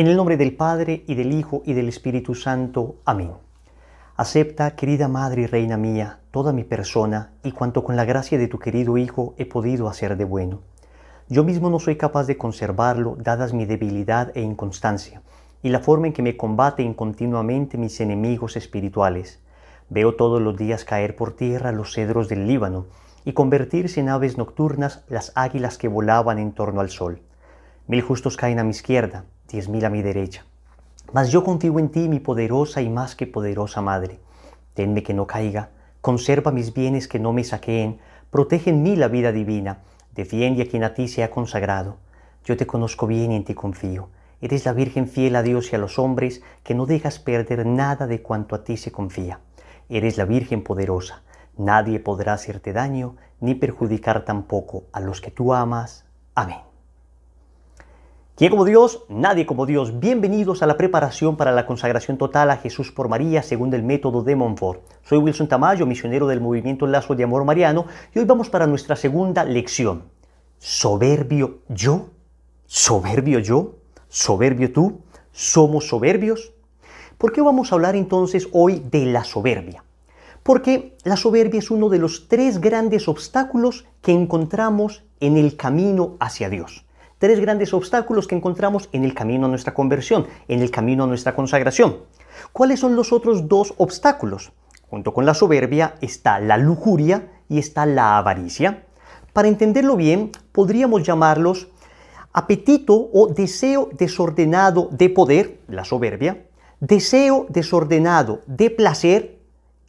En el nombre del Padre y del Hijo y del Espíritu Santo. Amén. Acepta, querida Madre y Reina mía, toda mi persona y cuanto con la gracia de tu querido Hijo he podido hacer de bueno. Yo mismo no soy capaz de conservarlo, dadas mi debilidad e inconstancia, y la forma en que me combaten continuamente mis enemigos espirituales. Veo todos los días caer por tierra los cedros del Líbano, y convertirse en aves nocturnas las águilas que volaban en torno al sol. Mil justos caen a mi izquierda, diez mil a mi derecha. Mas yo confío en ti, mi poderosa y más que poderosa Madre. Tenme que no caiga, conserva mis bienes que no me saqueen, protege en mí la vida divina, defiende a quien a ti se ha consagrado. Yo te conozco bien y en ti confío. Eres la Virgen fiel a Dios y a los hombres, que no dejas perder nada de cuanto a ti se confía. Eres la Virgen poderosa. Nadie podrá hacerte daño, ni perjudicar tampoco a los que tú amas. Amén. ¿Quién como Dios? Nadie como Dios. Bienvenidos a la preparación para la consagración total a Jesús por María según el método de Montfort. Soy Wilson Tamayo, misionero del movimiento Lazo de Amor Mariano, y hoy vamos para nuestra segunda lección. ¿Soberbio yo? ¿Soberbio yo? ¿Soberbio tú? ¿Somos soberbios? ¿Por qué vamos a hablar entonces hoy de la soberbia? Porque la soberbia es uno de los tres grandes obstáculos que encontramos en el camino hacia Dios tres grandes obstáculos que encontramos en el camino a nuestra conversión, en el camino a nuestra consagración. ¿Cuáles son los otros dos obstáculos? Junto con la soberbia está la lujuria y está la avaricia. Para entenderlo bien, podríamos llamarlos apetito o deseo desordenado de poder, la soberbia, deseo desordenado de placer,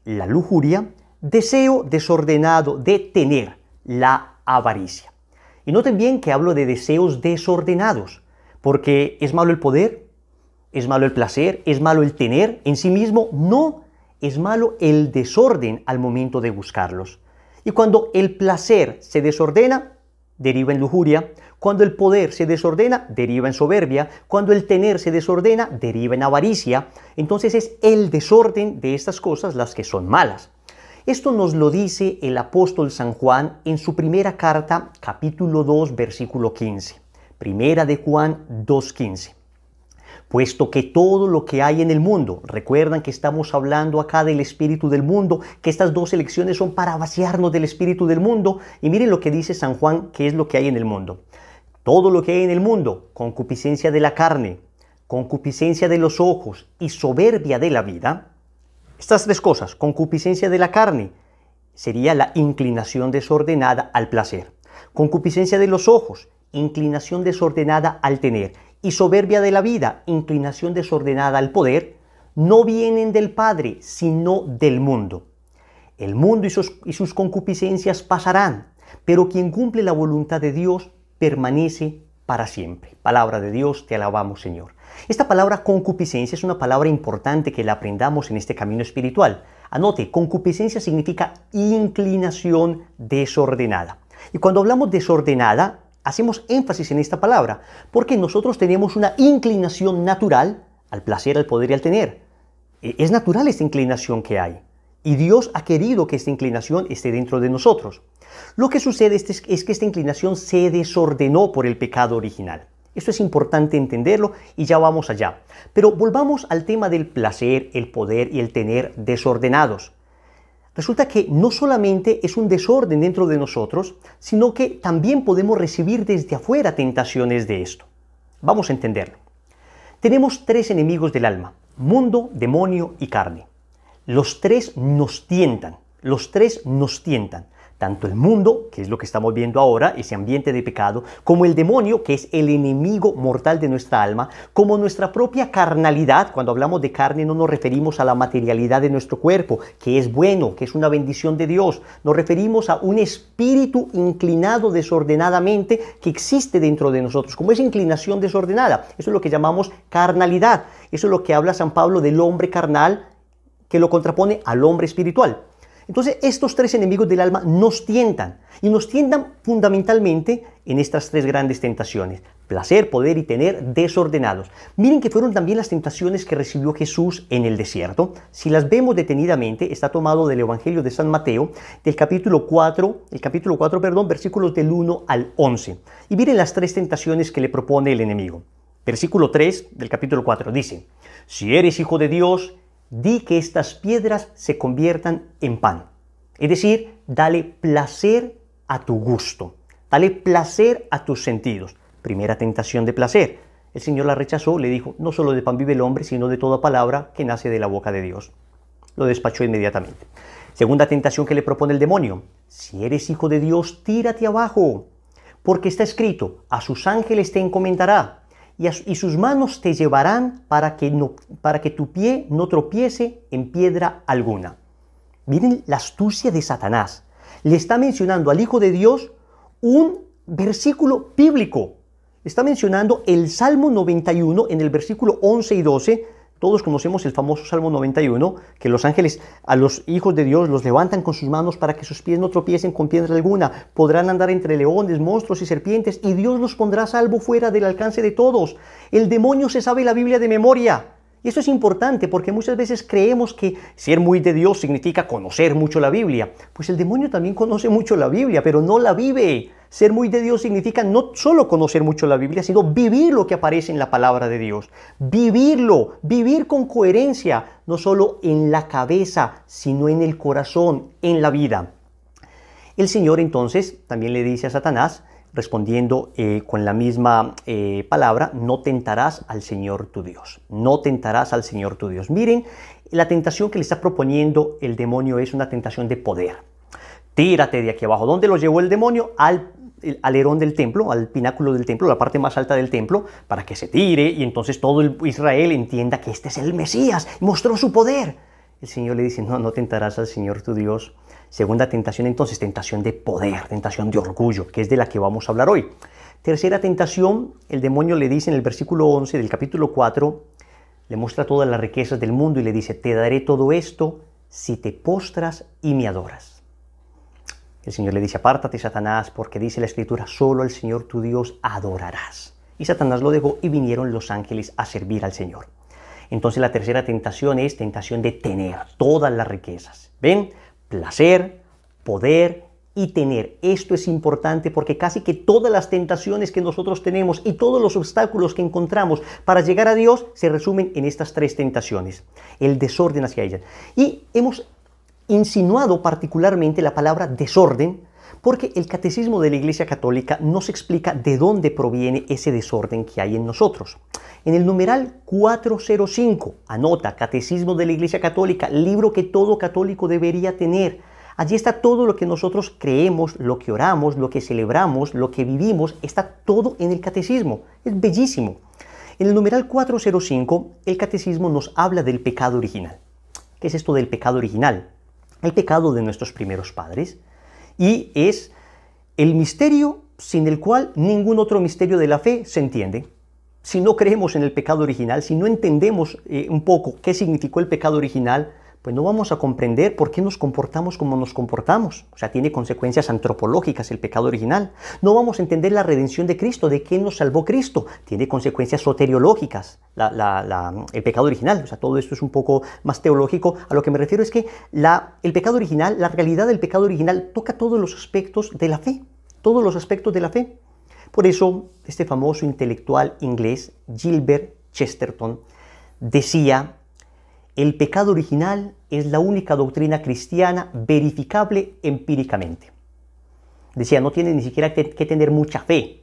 la lujuria, deseo desordenado de tener, la avaricia. Y noten bien que hablo de deseos desordenados, porque ¿es malo el poder? ¿Es malo el placer? ¿Es malo el tener en sí mismo? No, es malo el desorden al momento de buscarlos. Y cuando el placer se desordena, deriva en lujuria. Cuando el poder se desordena, deriva en soberbia. Cuando el tener se desordena, deriva en avaricia. Entonces es el desorden de estas cosas las que son malas. Esto nos lo dice el apóstol San Juan en su primera carta, capítulo 2, versículo 15. Primera de Juan 2.15. Puesto que todo lo que hay en el mundo, recuerdan que estamos hablando acá del espíritu del mundo, que estas dos elecciones son para vaciarnos del espíritu del mundo, y miren lo que dice San Juan, que es lo que hay en el mundo. Todo lo que hay en el mundo, concupiscencia de la carne, concupiscencia de los ojos y soberbia de la vida, estas tres cosas, concupiscencia de la carne, sería la inclinación desordenada al placer. Concupiscencia de los ojos, inclinación desordenada al tener. Y soberbia de la vida, inclinación desordenada al poder, no vienen del Padre, sino del mundo. El mundo y sus, y sus concupiscencias pasarán, pero quien cumple la voluntad de Dios permanece para siempre. Palabra de Dios, te alabamos Señor. Esta palabra concupiscencia es una palabra importante que la aprendamos en este camino espiritual. Anote, concupiscencia significa inclinación desordenada. Y cuando hablamos desordenada, hacemos énfasis en esta palabra, porque nosotros tenemos una inclinación natural al placer, al poder y al tener. E, es natural esta inclinación que hay. Y Dios ha querido que esta inclinación esté dentro de nosotros. Lo que sucede es que esta inclinación se desordenó por el pecado original. Esto es importante entenderlo y ya vamos allá. Pero volvamos al tema del placer, el poder y el tener desordenados. Resulta que no solamente es un desorden dentro de nosotros, sino que también podemos recibir desde afuera tentaciones de esto. Vamos a entenderlo. Tenemos tres enemigos del alma, mundo, demonio y carne. Los tres nos tientan, los tres nos tientan. Tanto el mundo, que es lo que estamos viendo ahora, ese ambiente de pecado, como el demonio, que es el enemigo mortal de nuestra alma, como nuestra propia carnalidad, cuando hablamos de carne no nos referimos a la materialidad de nuestro cuerpo, que es bueno, que es una bendición de Dios, nos referimos a un espíritu inclinado desordenadamente que existe dentro de nosotros, como esa inclinación desordenada, eso es lo que llamamos carnalidad, eso es lo que habla San Pablo del hombre carnal que lo contrapone al hombre espiritual. Entonces, estos tres enemigos del alma nos tientan y nos tientan fundamentalmente en estas tres grandes tentaciones, placer, poder y tener desordenados. Miren que fueron también las tentaciones que recibió Jesús en el desierto. Si las vemos detenidamente, está tomado del Evangelio de San Mateo, del capítulo 4, el capítulo 4, perdón, versículos del 1 al 11. Y miren las tres tentaciones que le propone el enemigo. Versículo 3 del capítulo 4 dice, si eres hijo de Dios, di que estas piedras se conviertan en pan. Es decir, dale placer a tu gusto, dale placer a tus sentidos. Primera tentación de placer. El Señor la rechazó, le dijo, no solo de pan vive el hombre, sino de toda palabra que nace de la boca de Dios. Lo despachó inmediatamente. Segunda tentación que le propone el demonio. Si eres hijo de Dios, tírate abajo, porque está escrito, a sus ángeles te encomendará y, sus manos te llevarán para que, para que tu pie no tropiece en piedra alguna. Miren la astucia de Satanás. Le está mencionando al Hijo de Dios un versículo bíblico. Está mencionando el Salmo 91 en el versículo 11 y 12 todos conocemos el famoso Salmo 91, que los ángeles a los hijos de Dios los levantan con sus manos para que sus pies no tropiecen con piedra alguna. Podrán andar entre leones, monstruos y serpientes, y Dios los pondrá a salvo fuera del alcance de todos. El demonio se sabe la Biblia de memoria. Y eso es importante porque muchas veces creemos que ser muy de Dios significa conocer mucho la Biblia. Pues el demonio también conoce mucho la Biblia, pero no la vive. Ser muy de Dios significa no solo conocer mucho la Biblia, sino vivir lo que aparece en la palabra de Dios. Vivirlo, vivir con coherencia, no solo en la cabeza, sino en el corazón, en la vida. El Señor entonces también le dice a Satanás, respondiendo eh, con la misma eh, palabra, no tentarás al Señor tu Dios, no tentarás al Señor tu Dios. Miren, la tentación que le está proponiendo el demonio es una tentación de poder. Tírate de aquí abajo. ¿Dónde lo llevó el demonio? Al al alerón del templo, al pináculo del templo, la parte más alta del templo, para que se tire y entonces todo Israel entienda que este es el Mesías, mostró su poder. El Señor le dice, no, no tentarás al Señor tu Dios. Segunda tentación entonces, tentación de poder, tentación de orgullo, que es de la que vamos a hablar hoy. Tercera tentación, el demonio le dice en el versículo 11 del capítulo 4, le muestra todas las riquezas del mundo y le dice, te daré todo esto si te postras y me adoras. El Señor le dice, apártate Satanás, porque dice la Escritura, solo al Señor tu Dios adorarás. Y Satanás lo dejó y vinieron los ángeles a servir al Señor. Entonces la tercera tentación es tentación de tener todas las riquezas. ¿Ven? Placer, poder y tener. Esto es importante porque casi que todas las tentaciones que nosotros tenemos y todos los obstáculos que encontramos para llegar a Dios se resumen en estas tres tentaciones. El desorden hacia ellas. Y hemos insinuado particularmente la palabra desorden porque el catecismo de la Iglesia Católica nos explica de dónde proviene ese desorden que hay en nosotros. En el numeral 405, anota Catecismo de la Iglesia Católica, libro que todo católico debería tener. Allí está todo lo que nosotros creemos, lo que oramos, lo que celebramos, lo que vivimos, está todo en el catecismo. Es bellísimo. En el numeral 405, el catecismo nos habla del pecado original. ¿Qué es esto del pecado original? el pecado de nuestros primeros padres y es el misterio sin el cual ningún otro misterio de la fe se entiende. Si no creemos en el pecado original, si no entendemos eh, un poco qué significó el pecado original, pues no vamos a comprender por qué nos comportamos como nos comportamos. O sea, tiene consecuencias antropológicas el pecado original. No vamos a entender la redención de Cristo, de qué nos salvó Cristo. Tiene consecuencias soteriológicas el pecado original. O sea, todo esto es un poco más teológico. A lo que me refiero es que el pecado original, la realidad del pecado original, toca todos los aspectos de la fe. Todos los aspectos de la fe. Por eso, este famoso intelectual inglés, Gilbert Chesterton, decía el pecado original es la única doctrina cristiana verificable empíricamente. Decía, no tiene ni siquiera que tener mucha fe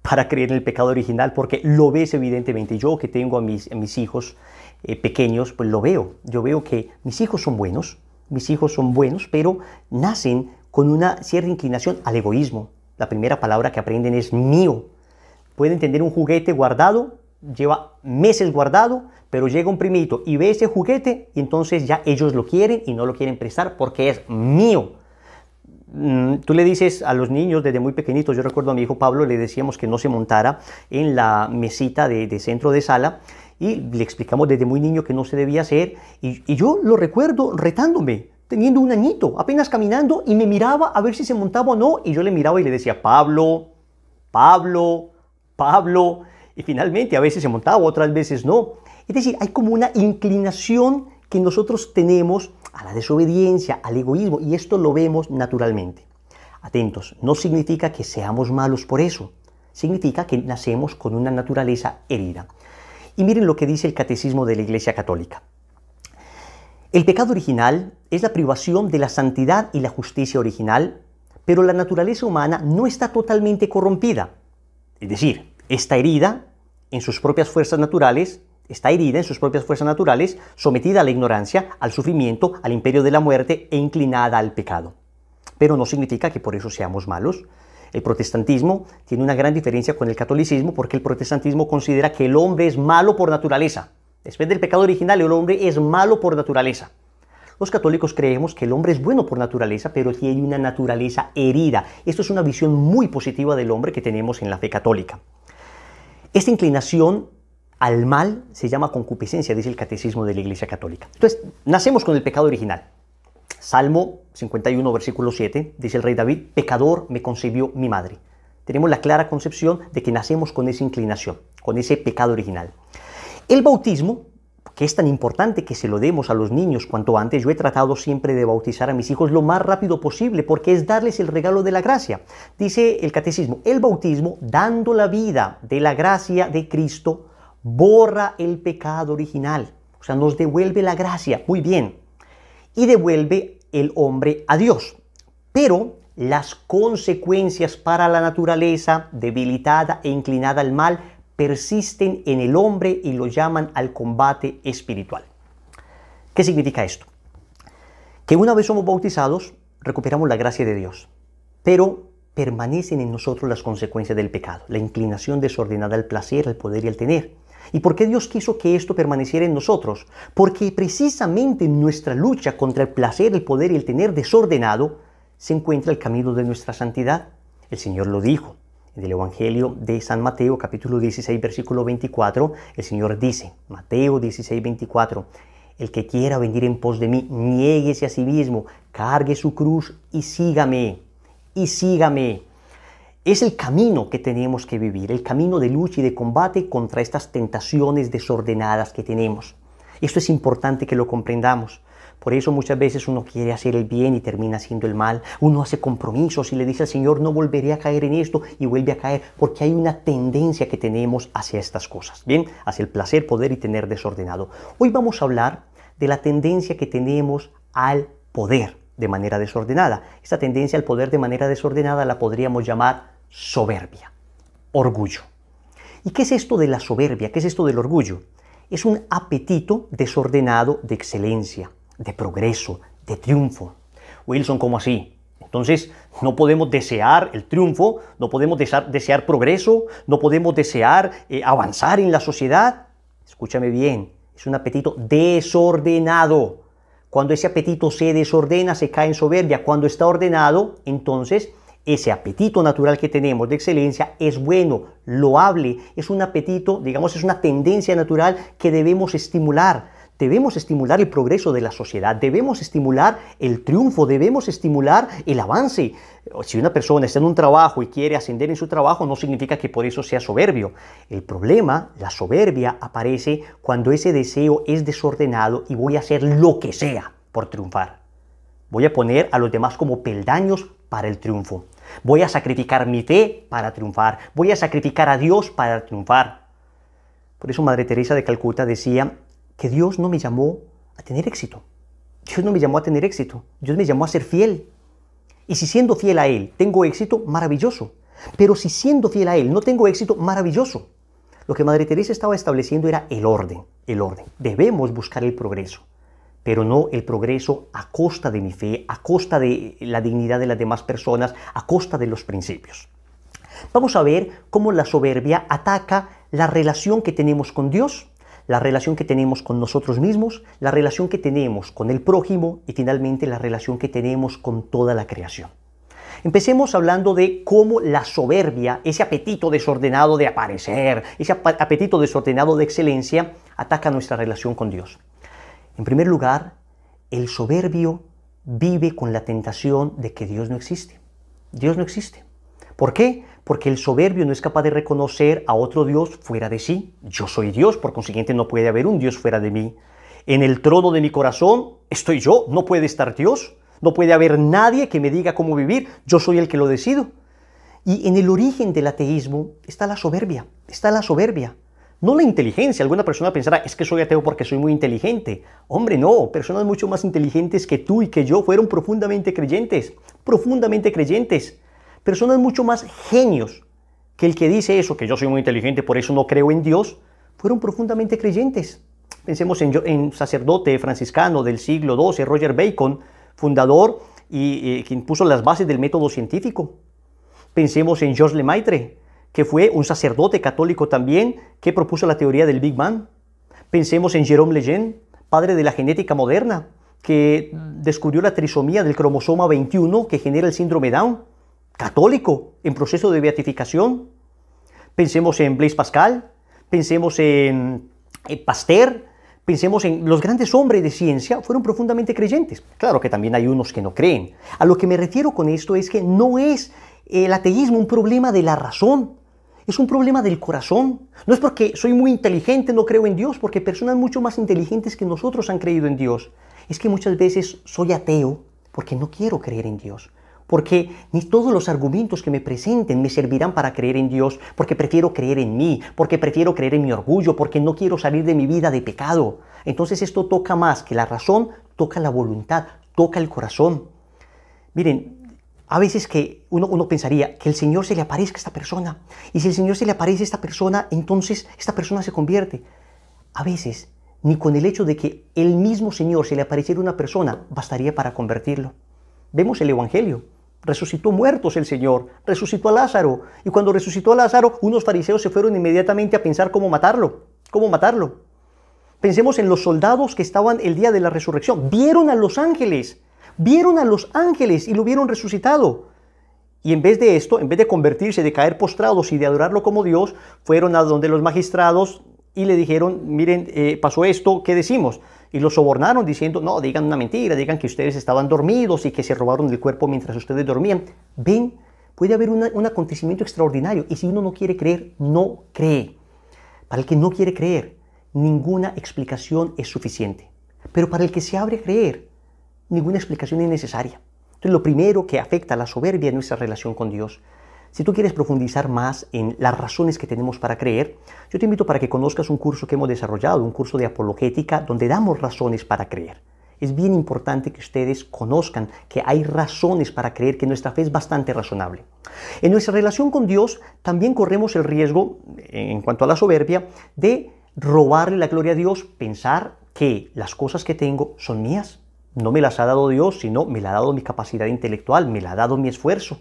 para creer en el pecado original porque lo ves evidentemente. Yo que tengo a mis, hijos eh, pequeños, pues lo veo. Yo veo que mis hijos son buenos, mis hijos son buenos, pero nacen con una cierta inclinación al egoísmo. La primera palabra que aprenden es mío. Pueden tener un juguete guardado lleva meses guardado, pero llega un primito y ve ese juguete y entonces ya ellos lo quieren y no lo quieren prestar porque es mío. Mm, tú le dices a los niños desde muy pequeñitos, yo recuerdo a mi hijo Pablo, le decíamos que no se montara en la mesita de, centro de sala y le explicamos desde muy niño que no se debía hacer y, y yo lo recuerdo retándome, teniendo un añito, apenas caminando y me miraba a ver si se montaba o no y yo le miraba y le decía, Pablo, Pablo, Pablo y finalmente a veces se montaba, otras veces no. Es decir, hay como una inclinación que nosotros tenemos a la desobediencia, al egoísmo, y esto lo vemos naturalmente. Atentos, no significa que seamos malos por eso, significa que nacemos con una naturaleza herida. Y miren lo que dice el Catecismo de la Iglesia Católica. El pecado original es la privación de la santidad y la justicia original, pero la naturaleza humana no está totalmente corrompida. Es decir, está herida en sus propias fuerzas naturales, está herida en sus propias fuerzas naturales, sometida a la ignorancia, al sufrimiento, al imperio de la muerte e inclinada al pecado. Pero no significa que por eso seamos malos. El protestantismo tiene una gran diferencia con el catolicismo porque el protestantismo considera que el hombre es malo por naturaleza. Después del pecado original, el hombre es malo por naturaleza. Los católicos creemos que el hombre es bueno por naturaleza, pero tiene una naturaleza herida. Esto es una visión muy positiva del hombre que tenemos en la fe católica. Esta inclinación al mal se llama concupiscencia, dice el catecismo de la Iglesia Católica. Entonces, nacemos con el pecado original. Salmo 51, versículo 7, dice el rey David, pecador me concibió mi madre. Tenemos la clara concepción de que nacemos con esa inclinación, con ese pecado original. El bautismo es tan importante que se lo demos a los niños cuanto antes. Yo he tratado siempre de bautizar a mis hijos lo más rápido posible porque es darles el regalo de la gracia. Dice el catecismo, el bautismo, dando la vida de la gracia de Cristo, borra el pecado original. O sea, nos devuelve la gracia, muy bien. Y devuelve el hombre a Dios. Pero las consecuencias para la naturaleza debilitada e inclinada al mal persisten en el hombre y lo llaman al combate espiritual. ¿Qué significa esto? Que una vez somos bautizados, recuperamos la gracia de Dios, pero permanecen en nosotros las consecuencias del pecado, la inclinación desordenada al placer, al poder y al tener. ¿Y por qué Dios quiso que esto permaneciera en nosotros? Porque precisamente en nuestra lucha contra el placer, el poder y el tener desordenado se encuentra el camino de nuestra santidad. El Señor lo dijo del Evangelio de San Mateo, capítulo 16, versículo 24, el Señor dice, Mateo 16, 24, el que quiera venir en pos de mí, niéguese a sí mismo, cargue su cruz y sígame, y sígame. Es el camino que tenemos que vivir, el camino de lucha y de combate contra estas tentaciones desordenadas que tenemos. Esto es importante que lo comprendamos. Por eso muchas veces uno quiere hacer el bien y termina haciendo el mal. Uno hace compromisos y le dice al Señor, no volveré a caer en esto y vuelve a caer, porque hay una tendencia que tenemos hacia estas cosas, ¿bien? Hacia el placer, poder y tener desordenado. Hoy vamos a hablar de la tendencia que tenemos al poder de manera desordenada. Esta tendencia al poder de manera desordenada la podríamos llamar soberbia, orgullo. ¿Y qué es esto de la soberbia? ¿Qué es esto del orgullo? Es un apetito desordenado de excelencia, de progreso, de triunfo. Wilson, como así? Entonces, no podemos desear el triunfo, no podemos desear, desear progreso, no podemos desear eh, avanzar en la sociedad. Escúchame bien, es un apetito desordenado. Cuando ese apetito se desordena, se cae en soberbia. Cuando está ordenado, entonces ese apetito natural que tenemos de excelencia es bueno, loable, es un apetito, digamos, es una tendencia natural que debemos estimular Debemos estimular el progreso de la sociedad, debemos estimular el triunfo, debemos estimular el avance. Si una persona está en un trabajo y quiere ascender en su trabajo, no significa que por eso sea soberbio. El problema, la soberbia, aparece cuando ese deseo es desordenado y voy a hacer lo que sea por triunfar. Voy a poner a los demás como peldaños para el triunfo. Voy a sacrificar mi fe para triunfar. Voy a sacrificar a Dios para triunfar. Por eso Madre Teresa de Calcuta decía, que Dios no me llamó a tener éxito. Dios no me llamó a tener éxito. Dios me llamó a ser fiel. Y si siendo fiel a Él tengo éxito, maravilloso. Pero si siendo fiel a Él no tengo éxito, maravilloso. Lo que Madre Teresa estaba estableciendo era el orden, el orden. Debemos buscar el progreso, pero no el progreso a costa de mi fe, a costa de la dignidad de las demás personas, a costa de los principios. Vamos a ver cómo la soberbia ataca la relación que tenemos con Dios la relación que tenemos con nosotros mismos, la relación que tenemos con el prójimo y finalmente la relación que tenemos con toda la creación. Empecemos hablando de cómo la soberbia, ese apetito desordenado de aparecer, ese apetito desordenado de excelencia, ataca nuestra relación con Dios. En primer lugar, el soberbio vive con la tentación de que Dios no existe. Dios no existe. ¿Por qué? porque el soberbio no es capaz de reconocer a otro Dios fuera de sí. Yo soy Dios, por consiguiente no puede haber un Dios fuera de mí. En el trono de mi corazón estoy yo, no puede estar Dios, no puede haber nadie que me diga cómo vivir, yo soy el que lo decido. Y en el origen del ateísmo está la soberbia, está la soberbia. No la inteligencia. Alguna persona pensará, es que soy ateo porque soy muy inteligente. Hombre, no. Personas mucho más inteligentes que tú y que yo fueron profundamente creyentes. Profundamente creyentes personas mucho más genios que el que dice eso, que yo soy muy inteligente, por eso no creo en Dios, fueron profundamente creyentes. Pensemos en, en sacerdote franciscano del siglo XII, Roger Bacon, fundador y que quien puso las bases del método científico. Pensemos en Georges Lemaitre, que fue un sacerdote católico también, que propuso la teoría del Big Bang. Pensemos en Jerome Lejeune, padre de la genética moderna, que descubrió la trisomía del cromosoma 21 que genera el síndrome Down católico en proceso de beatificación. Pensemos en Blaise Pascal, pensemos en, eh, Pasteur, pensemos en los grandes hombres de ciencia, fueron profundamente creyentes. Claro que también hay unos que no creen. A lo que me refiero con esto es que no es el ateísmo un problema de la razón, es un problema del corazón. No es porque soy muy inteligente, no creo en Dios, porque personas mucho más inteligentes que nosotros han creído en Dios. Es que muchas veces soy ateo porque no quiero creer en Dios porque ni todos los argumentos que me presenten me servirán para creer en Dios, porque prefiero creer en mí, porque prefiero creer en mi orgullo, porque no quiero salir de mi vida de pecado. Entonces esto toca más que la razón, toca la voluntad, toca el corazón. Miren, a veces que uno, uno, pensaría que el Señor se le aparezca a esta persona. Y si el Señor se le aparece a esta persona, entonces esta persona se convierte. A veces, ni con el hecho de que el mismo Señor se le apareciera a una persona, bastaría para convertirlo. Vemos el Evangelio. Resucitó muertos el Señor, resucitó a Lázaro. Y cuando resucitó a Lázaro, unos fariseos se fueron inmediatamente a pensar cómo matarlo, cómo matarlo. Pensemos en los soldados que estaban el día de la resurrección. Vieron a los ángeles, vieron a los ángeles y lo vieron resucitado. Y en vez de esto, en vez de convertirse, de caer postrados y de adorarlo como Dios, fueron a donde los magistrados y le dijeron, miren, eh, pasó esto, ¿qué decimos? y lo sobornaron diciendo, no, digan una mentira, digan que ustedes estaban dormidos y que se robaron el cuerpo mientras ustedes dormían. Ven, puede haber un acontecimiento extraordinario y si uno no quiere creer, no cree. Para el que no quiere creer, ninguna explicación es suficiente. Pero para el que se abre a creer, ninguna explicación es necesaria. Entonces lo primero que afecta a la soberbia es nuestra relación con Dios. Si tú quieres profundizar más en las razones que tenemos para creer, yo te invito para que conozcas un curso que hemos desarrollado, un curso de apologética, donde damos razones para creer. Es bien importante que ustedes conozcan que hay razones para creer que nuestra fe es bastante razonable. En nuestra relación con Dios también corremos el riesgo, en cuanto a la soberbia, de robarle la gloria a Dios, pensar que las cosas que tengo son mías. No me las ha dado Dios, sino me la ha dado mi capacidad intelectual, me la ha dado mi esfuerzo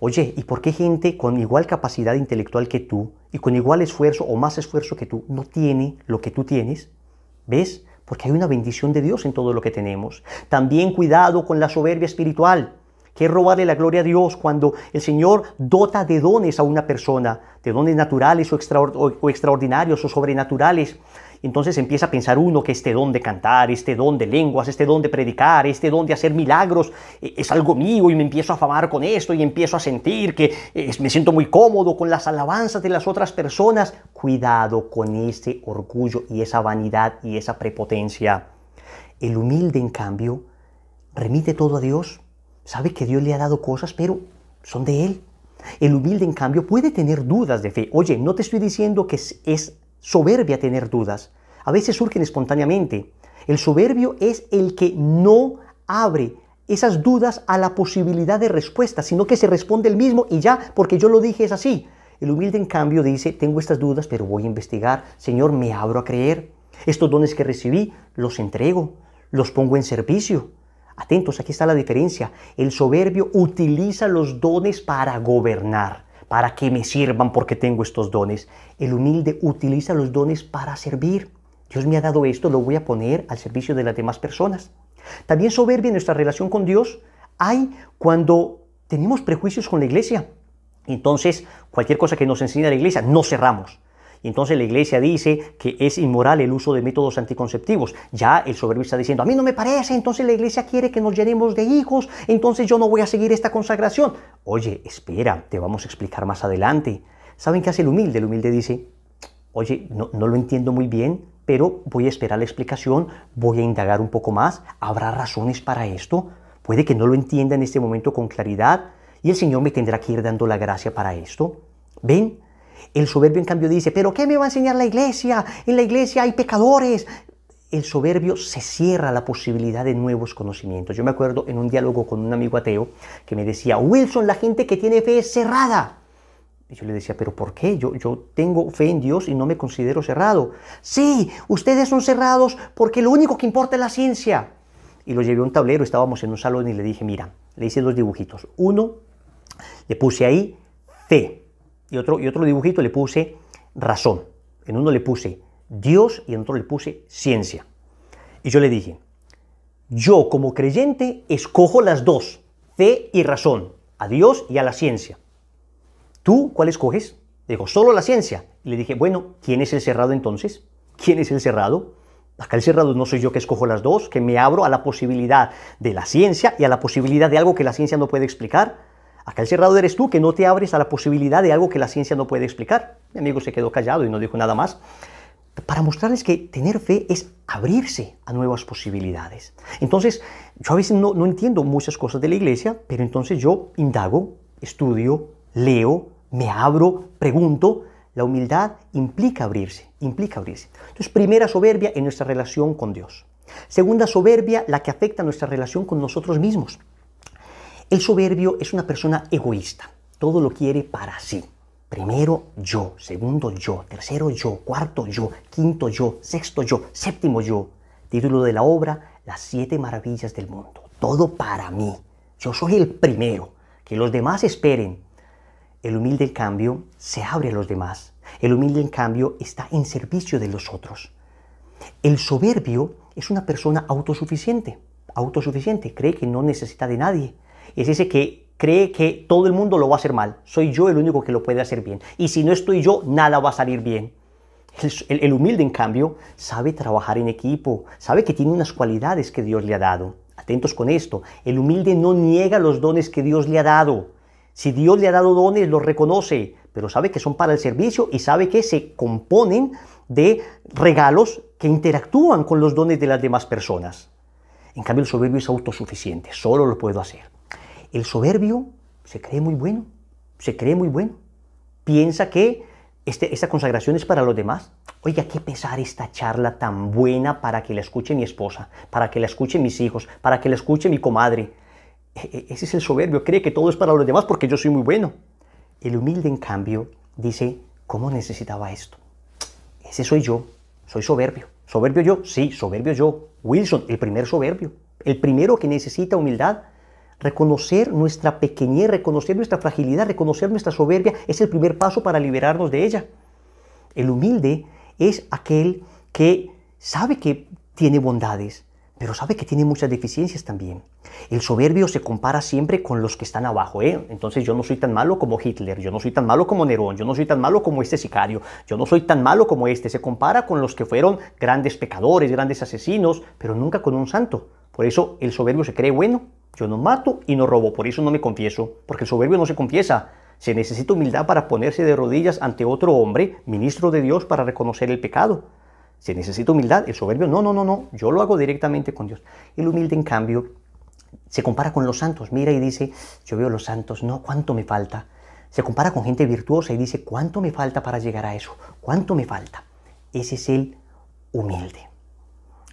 oye, ¿y por qué gente con igual capacidad intelectual que tú y con igual esfuerzo o más esfuerzo que tú no tiene lo que tú tienes? ¿Ves? Porque hay una bendición de Dios en todo lo que tenemos. También cuidado con la soberbia espiritual, que robarle la gloria a Dios cuando el Señor dota de dones a una persona, de dones naturales o, extraordinarios o sobrenaturales entonces empieza a pensar uno que este don de cantar, este don de lenguas, este don de predicar, este don de hacer milagros e, es algo mío y me empiezo a afamar con esto y empiezo a sentir que eh, me siento muy cómodo con las alabanzas de las otras personas. Cuidado con ese orgullo y esa vanidad y esa prepotencia. El humilde, en cambio, remite todo a Dios. Sabe que Dios le ha dado cosas, pero son de Él. El humilde, en cambio, puede tener dudas de fe. Oye, no te estoy diciendo que es, es soberbia tener dudas. A veces surgen espontáneamente. El soberbio es el que no abre esas dudas a la posibilidad de respuesta, sino que se responde el mismo y ya, porque yo lo dije es así. El humilde, en cambio, dice, tengo estas dudas, pero voy a investigar. Señor, me abro a creer. Estos dones que recibí, los entrego, los pongo en servicio. Atentos, aquí está la diferencia. El soberbio utiliza los dones para gobernar para que me sirvan porque tengo estos dones. El humilde utiliza los dones para servir. Dios me ha dado esto, lo voy a poner al servicio de las demás personas. También soberbia en nuestra relación con Dios hay cuando tenemos prejuicios con la iglesia. Entonces, cualquier cosa que nos enseña la iglesia, no cerramos entonces la iglesia dice que es inmoral el uso de métodos anticonceptivos. Ya el soberbio está diciendo, a mí no me parece, entonces la iglesia quiere que nos llenemos de hijos, entonces yo no voy a seguir esta consagración. Oye, espera, te vamos a explicar más adelante. ¿Saben qué hace el humilde? El humilde dice, oye, no, no lo entiendo muy bien, pero voy a esperar la explicación, voy a indagar un poco más, habrá razones para esto, puede que no lo entienda en este momento con claridad y el Señor me tendrá que ir dando la gracia para esto. ¿Ven? El soberbio, en cambio, dice, pero ¿qué me va a enseñar la iglesia? En la iglesia hay pecadores. El soberbio se cierra la posibilidad de nuevos conocimientos. Yo me acuerdo en un diálogo con un amigo ateo que me decía, Wilson, la gente que tiene fe es cerrada. Y yo le decía, pero ¿por qué? Yo, yo tengo fe en Dios y no me considero cerrado. Sí, ustedes son cerrados porque lo único que importa es la ciencia. Y lo llevé a un tablero, estábamos en un salón y le dije, mira, le hice dos dibujitos. Uno, le puse ahí fe y otro, y otro dibujito le puse razón. En uno le puse Dios y en otro le puse ciencia. Y yo le dije, yo como creyente escojo las dos, fe y razón, a Dios y a la ciencia. ¿Tú cuál escoges? Le digo, solo la ciencia. Y le dije, bueno, ¿quién es el cerrado entonces? ¿Quién es el cerrado? Acá el cerrado no soy yo que escojo las dos, que me abro a la posibilidad de la ciencia y a la posibilidad de algo que la ciencia no puede explicar. Acá el cerrado eres tú que no te abres a la posibilidad de algo que la ciencia no puede explicar. Mi amigo se quedó callado y no dijo nada más. Para mostrarles que tener fe es abrirse a nuevas posibilidades. Entonces, yo a veces no, no entiendo muchas cosas de la iglesia, pero entonces yo indago, estudio, leo, me abro, pregunto. La humildad implica abrirse, implica abrirse. Entonces, primera soberbia en nuestra relación con Dios. Segunda soberbia, la que afecta nuestra relación con nosotros mismos. El soberbio es una persona egoísta, todo lo quiere para sí. Primero yo, segundo yo, tercero yo, cuarto yo, quinto yo, sexto yo, séptimo yo. Título de la obra, Las siete maravillas del mundo. Todo para mí. Yo soy el primero. Que los demás esperen. El humilde, en cambio, se abre a los demás. El humilde, en cambio, está en servicio de los otros. El soberbio es una persona autosuficiente. Autosuficiente, cree que no necesita de nadie es ese que cree que todo el mundo lo va a hacer mal. Soy yo el único que lo puede hacer bien. Y si no estoy yo, nada va a salir bien. El, humilde, en cambio, sabe trabajar en equipo, sabe que tiene unas cualidades que Dios le ha dado. Atentos con esto, el humilde no niega los dones que Dios le ha dado. Si Dios le ha dado dones, los reconoce, pero sabe que son para el servicio y sabe que se componen de regalos que interactúan con los dones de las demás personas. En cambio, el soberbio es autosuficiente, solo lo puedo hacer. El soberbio se cree muy bueno, se cree muy bueno. Piensa que este, esta consagración es para los demás. Oiga, qué pesar esta charla tan buena para que la escuche mi esposa, para que la escuchen mis hijos, para que la escuche mi comadre. E, e, ese es el soberbio, cree que todo es para los demás porque yo soy muy bueno. El humilde, en cambio, dice, ¿cómo necesitaba esto? Ese soy yo, soy soberbio. ¿Soberbio yo? Sí, soberbio yo. Wilson, el primer soberbio. El primero que necesita humildad Reconocer nuestra pequeñez, reconocer nuestra fragilidad, reconocer nuestra soberbia es el primer paso para liberarnos de ella. El humilde es aquel que sabe que tiene bondades, pero sabe que tiene muchas deficiencias también. El soberbio se compara siempre con los que están abajo. ¿eh? Entonces yo no soy tan malo como Hitler, yo no soy tan malo como Nerón, yo no soy tan malo como este sicario, yo no soy tan malo como este. Se compara con los que fueron grandes pecadores, grandes asesinos, pero nunca con un santo. Por eso el soberbio se cree bueno. Yo no mato y no robo, por eso no me confieso, porque el soberbio no se confiesa. Se necesita humildad para ponerse de rodillas ante otro hombre, ministro de Dios, para reconocer el pecado. Se necesita humildad, el soberbio, no, no, no, no, yo lo hago directamente con Dios. El humilde, en cambio, se compara con los santos, mira y dice, yo veo los santos, no, ¿cuánto me falta? Se compara con gente virtuosa y dice, ¿cuánto me falta para llegar a eso? ¿Cuánto me falta? Ese es el humilde.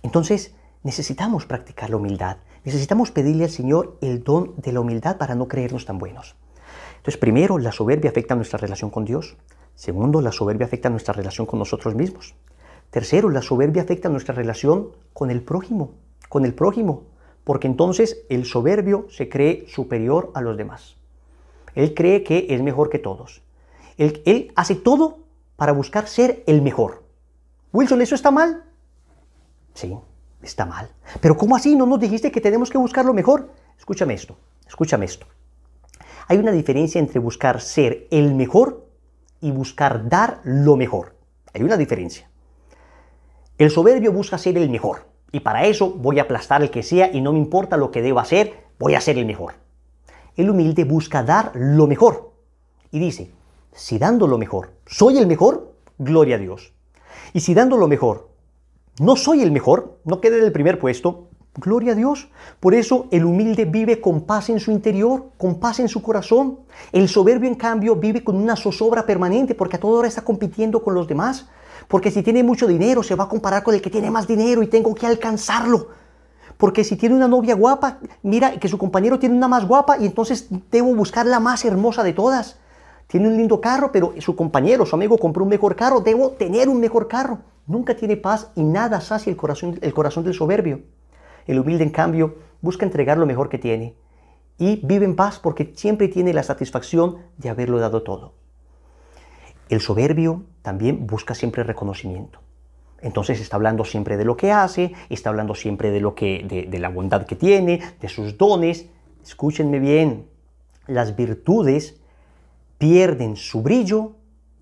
Entonces, necesitamos practicar la humildad. Necesitamos pedirle al Señor el don de la humildad para no creernos tan buenos. Entonces, primero, la soberbia afecta nuestra relación con Dios. Segundo, la soberbia afecta nuestra relación con nosotros mismos. Tercero, la soberbia afecta nuestra relación con el prójimo, con el prójimo, porque entonces el soberbio se cree superior a los demás. Él cree que es mejor que todos. Él, él hace todo para buscar ser el mejor. Wilson, ¿eso está mal? Sí, está mal. Pero ¿cómo así? ¿No nos dijiste que tenemos que buscar lo mejor? Escúchame esto, escúchame esto. Hay una diferencia entre buscar ser el mejor y buscar dar lo mejor. Hay una diferencia. El soberbio busca ser el mejor. Y para eso voy a aplastar el que sea y no me importa lo que deba hacer, voy a ser el mejor. El humilde busca dar lo mejor. Y dice, si dando lo mejor soy el mejor, gloria a Dios. Y si dando lo mejor no soy el mejor, no quede en el primer puesto. Gloria a Dios. Por eso el humilde vive con paz en su interior, con paz en su corazón. El soberbio, en cambio, vive con una zozobra permanente porque a toda hora está compitiendo con los demás. Porque si tiene mucho dinero, se va a comparar con el que tiene más dinero y tengo que alcanzarlo. Porque si tiene una novia guapa, mira que su compañero tiene una más guapa y entonces debo buscar la más hermosa de todas. Tiene un lindo carro, pero su compañero, su amigo compró un mejor carro, debo tener un mejor carro nunca tiene paz y nada sacia el corazón, el corazón del soberbio. El humilde, en cambio, busca entregar lo mejor que tiene y vive en paz porque siempre tiene la satisfacción de haberlo dado todo. El soberbio también busca siempre reconocimiento. Entonces está hablando siempre de lo que hace, está hablando siempre de, lo que, de la bondad que tiene, de sus dones. Escúchenme bien, las virtudes pierden su brillo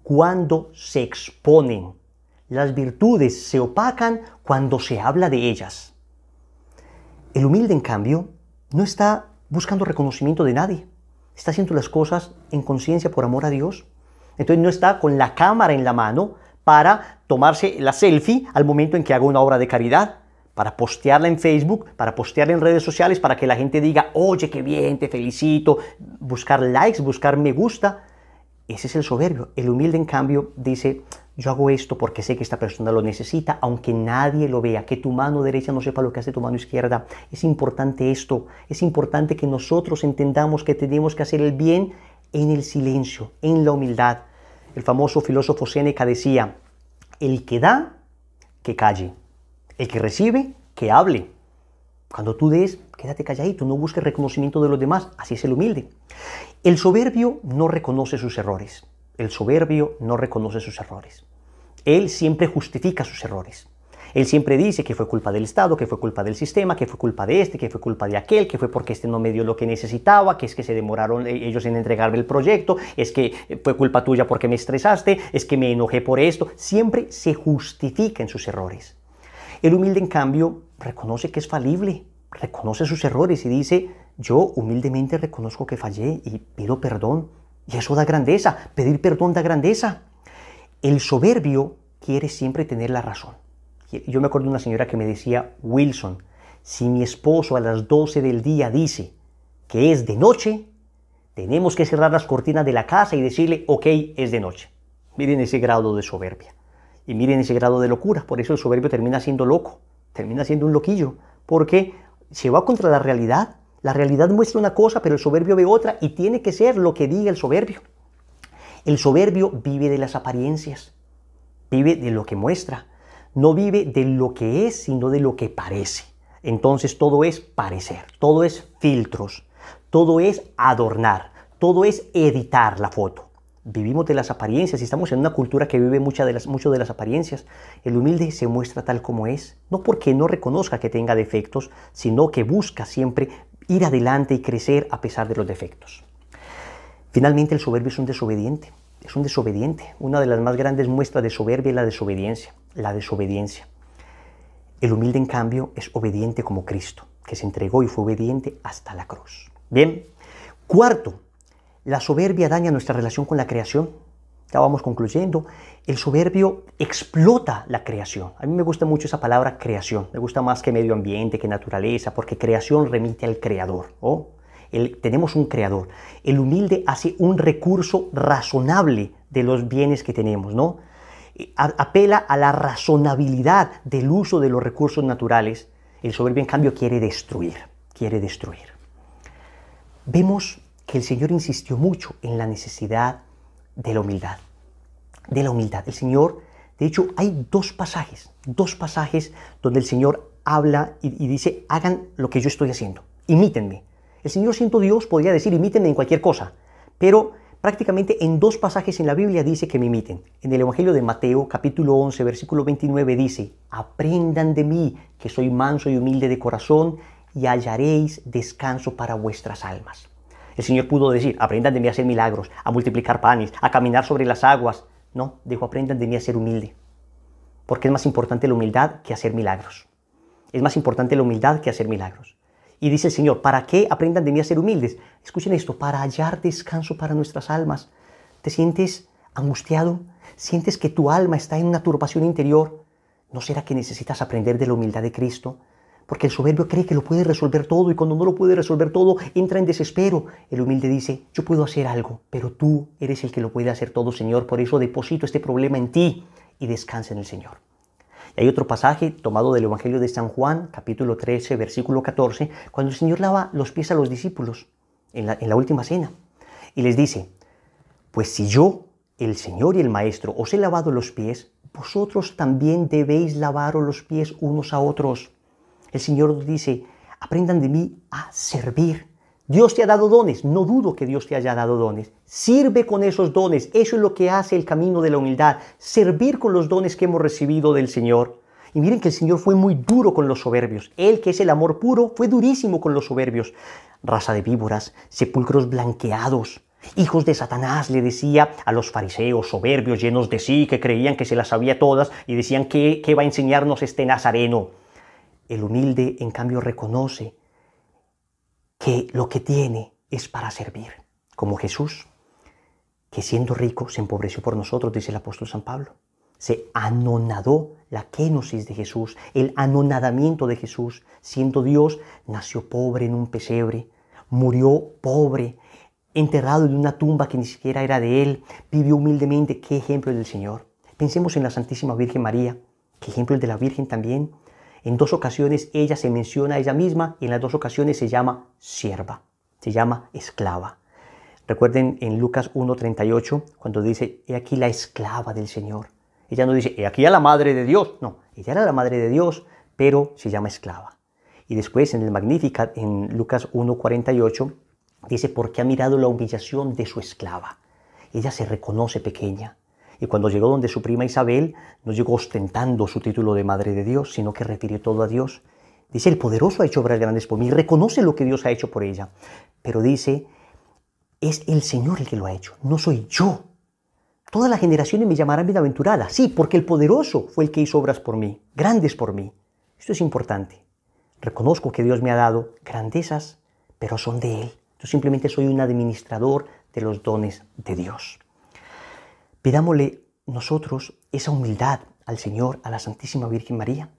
cuando se exponen las virtudes se opacan cuando se habla de ellas. El humilde, en cambio, no está buscando reconocimiento de nadie. Está haciendo las cosas en conciencia por amor a Dios. Entonces no está con la cámara en la mano para tomarse la selfie al momento en que hago una obra de caridad, para postearla en Facebook, para postearla en redes sociales, para que la gente diga, oye, qué bien, te felicito, buscar likes, buscar me gusta. Ese es el soberbio. El humilde, en cambio, dice, yo hago esto porque sé que esta persona lo necesita, aunque nadie lo vea, que tu mano derecha no sepa lo que hace tu mano izquierda. Es importante esto, es importante que nosotros entendamos que tenemos que hacer el bien en el silencio, en la humildad. El famoso filósofo Séneca decía, el que da, que calle, el que recibe, que hable. Cuando tú des, quédate calladito, no busques reconocimiento de los demás, así es el humilde. El soberbio no reconoce sus errores. El soberbio no reconoce sus errores. Él siempre justifica sus errores. Él siempre dice que fue culpa del Estado, que fue culpa del sistema, que fue culpa de este, que fue culpa de aquel, que fue porque este no me dio lo que necesitaba, que es que se demoraron eh, ellos en entregarme el proyecto, es que eh, fue culpa tuya porque me estresaste, es que me enojé por esto. Siempre se justifica en sus errores. El humilde, en cambio, reconoce que es falible, reconoce sus errores y dice, yo humildemente reconozco que fallé y pido perdón y eso da grandeza. Pedir perdón da grandeza. El soberbio quiere siempre tener la razón. Yo me acuerdo de una señora que me decía, Wilson, si mi esposo a las 12 del día dice que es de noche, tenemos que cerrar las cortinas de la casa y decirle, ok, es de noche. Miren ese grado de soberbia. Y miren ese grado de locura. Por eso el soberbio termina siendo loco, termina siendo un loquillo, porque se va contra la realidad la realidad muestra una cosa, pero el soberbio ve otra y tiene que ser lo que diga el soberbio. El soberbio vive de las apariencias, vive de lo que muestra, no vive de lo que es, sino de lo que parece. Entonces todo es parecer, todo es filtros, todo es adornar, todo es editar la foto. Vivimos de las apariencias y estamos en una cultura que vive mucha de las, mucho de las apariencias. El humilde se muestra tal como es, no porque no reconozca que tenga defectos, sino que busca siempre ir adelante y crecer a pesar de los defectos. Finalmente, el soberbio es un desobediente. Es un desobediente. Una de las más grandes muestras de soberbia es la desobediencia. La desobediencia. El humilde, en cambio, es obediente como Cristo, que se entregó y fue obediente hasta la cruz. Bien. Cuarto, la soberbia daña nuestra relación con la creación estábamos concluyendo, el soberbio explota la creación. A mí me gusta mucho esa palabra creación, me gusta más que medio ambiente, que naturaleza, porque creación remite al creador. tenemos un creador. El humilde hace un recurso razonable de los bienes que tenemos, ¿no? Eh, apela a la razonabilidad del uso de los recursos naturales. El soberbio, en cambio, quiere destruir, quiere destruir. Vemos que el Señor insistió mucho en la necesidad de la humildad. De la humildad. El Señor, de hecho, hay dos pasajes, dos pasajes donde el Señor habla y, dice, hagan lo que yo estoy haciendo, imítenme. El Señor siendo Dios podría decir, imítenme en cualquier cosa, pero prácticamente en dos pasajes en la Biblia dice que me imiten. En el Evangelio de Mateo capítulo 11 versículo 29 dice, aprendan de mí que soy manso y humilde de corazón y hallaréis descanso para vuestras almas. El Señor pudo decir, aprendan de mí a hacer milagros, a multiplicar panes, a caminar sobre las aguas. No, dijo, aprendan de mí a ser humilde. Porque es más importante la humildad que hacer milagros. Es más importante la humildad que hacer milagros. Y dice el Señor, ¿para qué aprendan de mí a ser humildes? Escuchen esto, para hallar descanso para nuestras almas. ¿Te sientes angustiado? ¿Sientes que tu alma está en una turbación interior? ¿No será que necesitas aprender de la humildad de Cristo? Porque el soberbio cree que lo puede resolver todo y cuando no lo puede resolver todo entra en desespero. El humilde dice, yo puedo hacer algo, pero tú eres el que lo puede hacer todo, Señor. Por eso deposito este problema en ti y descansa en el Señor. hay otro pasaje tomado del Evangelio de San Juan, capítulo 13, versículo 14, cuando el Señor lava los pies a los discípulos en la, en la última cena. Y les dice, pues si yo, el Señor y el Maestro, os he lavado los pies, vosotros también debéis lavaros los pies unos a otros. El Señor dice, aprendan de mí a servir. Dios te ha dado dones, no dudo que Dios te haya dado dones. Sirve con esos dones, eso es lo que hace el camino de la humildad, servir con los dones que hemos recibido del Señor. Y miren que el Señor fue muy duro con los soberbios. Él, que es el amor puro, fue durísimo con los soberbios. Raza de víboras, sepulcros blanqueados. Hijos de Satanás le decía a los fariseos soberbios, llenos de sí, que creían que se las sabía todas y decían, que qué va a enseñarnos este nazareno? El humilde, en cambio, reconoce que lo que tiene es para servir, como Jesús, que siendo rico se empobreció por nosotros, dice el apóstol San Pablo. Se anonadó la kenosis de Jesús, el anonadamiento de Jesús. Siendo Dios, nació pobre en un pesebre, murió pobre, enterrado en una tumba que ni siquiera era de él, vivió humildemente. Qué ejemplo del Señor. Pensemos en la Santísima Virgen María, qué ejemplo el de la Virgen también, en dos ocasiones ella se menciona a ella misma y en las dos ocasiones se llama sierva, se llama esclava. Recuerden en Lucas 1.38 cuando dice, he aquí la esclava del Señor. Ella no dice, he aquí a la madre de Dios. No, ella era la madre de Dios, pero se llama esclava. Y después en el Magnificat, en Lucas 1.48, dice, porque ha mirado la humillación de su esclava. Ella se reconoce pequeña. Y cuando llegó donde su prima Isabel, no llegó ostentando su título de Madre de Dios, sino que refirió todo a Dios. Dice, el poderoso ha hecho obras grandes por mí, reconoce lo que Dios ha hecho por ella. Pero dice, es el Señor el que lo ha hecho, no soy yo. Todas las generaciones me llamarán bienaventurada, sí, porque el poderoso fue el que hizo obras por mí, grandes por mí. Esto es importante. Reconozco que Dios me ha dado grandezas, pero son de Él. Yo simplemente soy un administrador de los dones de Dios. Pidámosle nosotros esa humildad al Señor, a la Santísima Virgen María.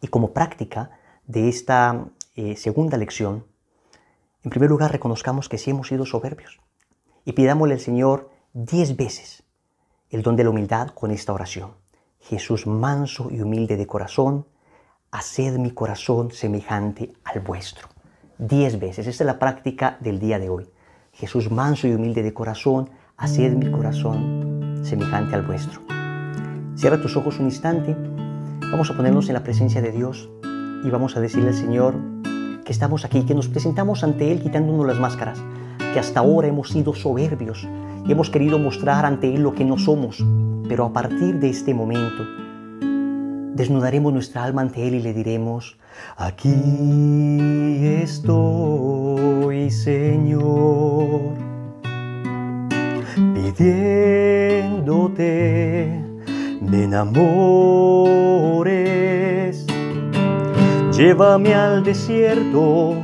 Y como práctica de esta eh, segunda lección, en primer lugar reconozcamos que sí hemos sido soberbios y pidámosle al Señor diez veces el don de la humildad con esta oración. Jesús manso y humilde de corazón, haced mi corazón semejante al vuestro. Diez veces. Esta es la práctica del día de hoy. Jesús manso y humilde de corazón, haced mi corazón semejante al vuestro. Cierra tus ojos un instante, vamos a ponernos en la presencia de Dios y vamos a decirle al Señor que estamos aquí, que nos presentamos ante Él quitándonos las máscaras, que hasta ahora hemos sido soberbios y hemos querido mostrar ante Él lo que no somos, pero a partir de este momento desnudaremos nuestra alma ante Él y le diremos, aquí estoy, Señor pidiéndote me enamores. Llévame al desierto,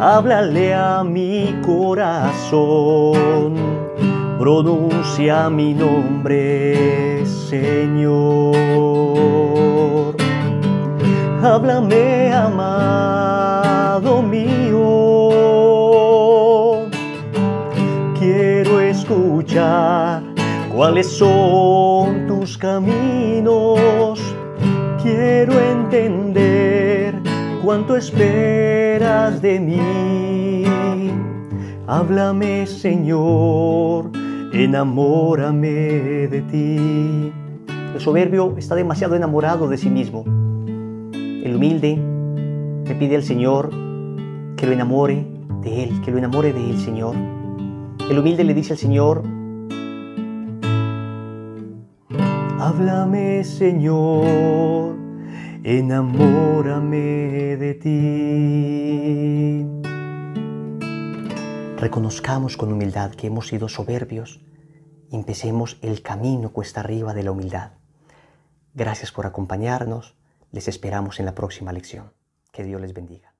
háblale a mi corazón, pronuncia mi nombre, Señor. cuáles son tus caminos. Quiero entender cuánto esperas de mí. Háblame, Señor, enamórame de ti. El soberbio está demasiado enamorado de sí mismo. El humilde le pide al Señor que lo enamore de él, que lo enamore de él, Señor. El humilde le dice al Señor, Háblame Señor, enamórame de ti. Reconozcamos con humildad que hemos sido soberbios y empecemos el camino cuesta arriba de la humildad. Gracias por acompañarnos. Les esperamos en la próxima lección. Que Dios les bendiga.